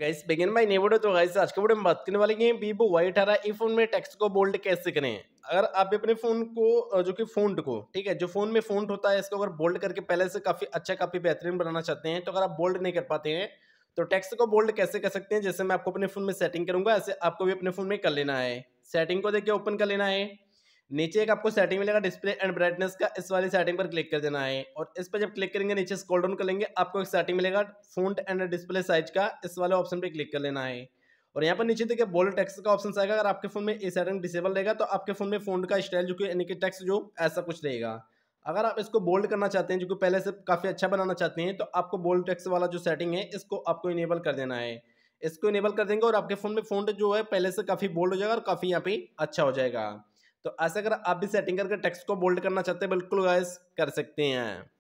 guys begin नहीं नेवडो तो guys आज के वीडियो में बात करने वाले हैं वीवो वाई अठारह ई फोन में टेक्स्ट को बोल्ड कैसे करें अगर आप अपने फ़ोन को जो कि फोन को ठीक है जो फ़ोन में फोन होता है इसको अगर बोल्ड करके पहले से काफ़ी अच्छा काफ़ी बेहतरीन बनाना चाहते हैं तो अगर आप बोल्ड नहीं कर पाते हैं तो टेक्स्ट को बोल्ड कैसे कर सकते हैं जैसे मैं आपको अपने फ़ोन में सेटिंग करूँगा ऐसे आपको भी अपने फ़ोन में कर लेना है सेटिंग को देखिए ओपन कर लेना है नीचे एक आपको सेटिंग मिलेगा डिस्प्ले एंड ब्राइटनेस का इस वाली सेटिंग पर क्लिक कर देना है और इस पर जब क्लिक करेंगे नीचे स्क्रॉल डाउन करेंगे आपको एक सेटिंग मिलेगा फोन एंड डिस्प्ले साइज का इस वाले ऑप्शन पर क्लिक कर लेना है और यहाँ पर नीचे देखिए बोल्ड टेक्स्ट का ऑप्शन आएगा अगर आपके फोन में ये सेटिंग डिसेबल रहेगा तो आपके फोन में फोन का स्टाइल जो कि यानी कि टेक्स जो ऐसा कुछ रहेगा अगर आप इसको बोल्ड करना चाहते हैं जो कि पहले से काफ़ी अच्छा बनाना चाहते हैं तो आपको बोल्ड टेक्स्ट वाला जो सेटिंग है इसको आपको इनेबल कर देना है इसको इनेबल कर देंगे और आपके फ़ोन में फ़ोन जो है पहले से काफ़ी बोल्ड हो जाएगा और काफ़ी यहाँ पे अच्छा हो जाएगा तो ऐसे अगर आप भी सेटिंग करके टेक्स्ट को बोल्ड करना चाहते हैं बिल्कुल गैस कर सकते हैं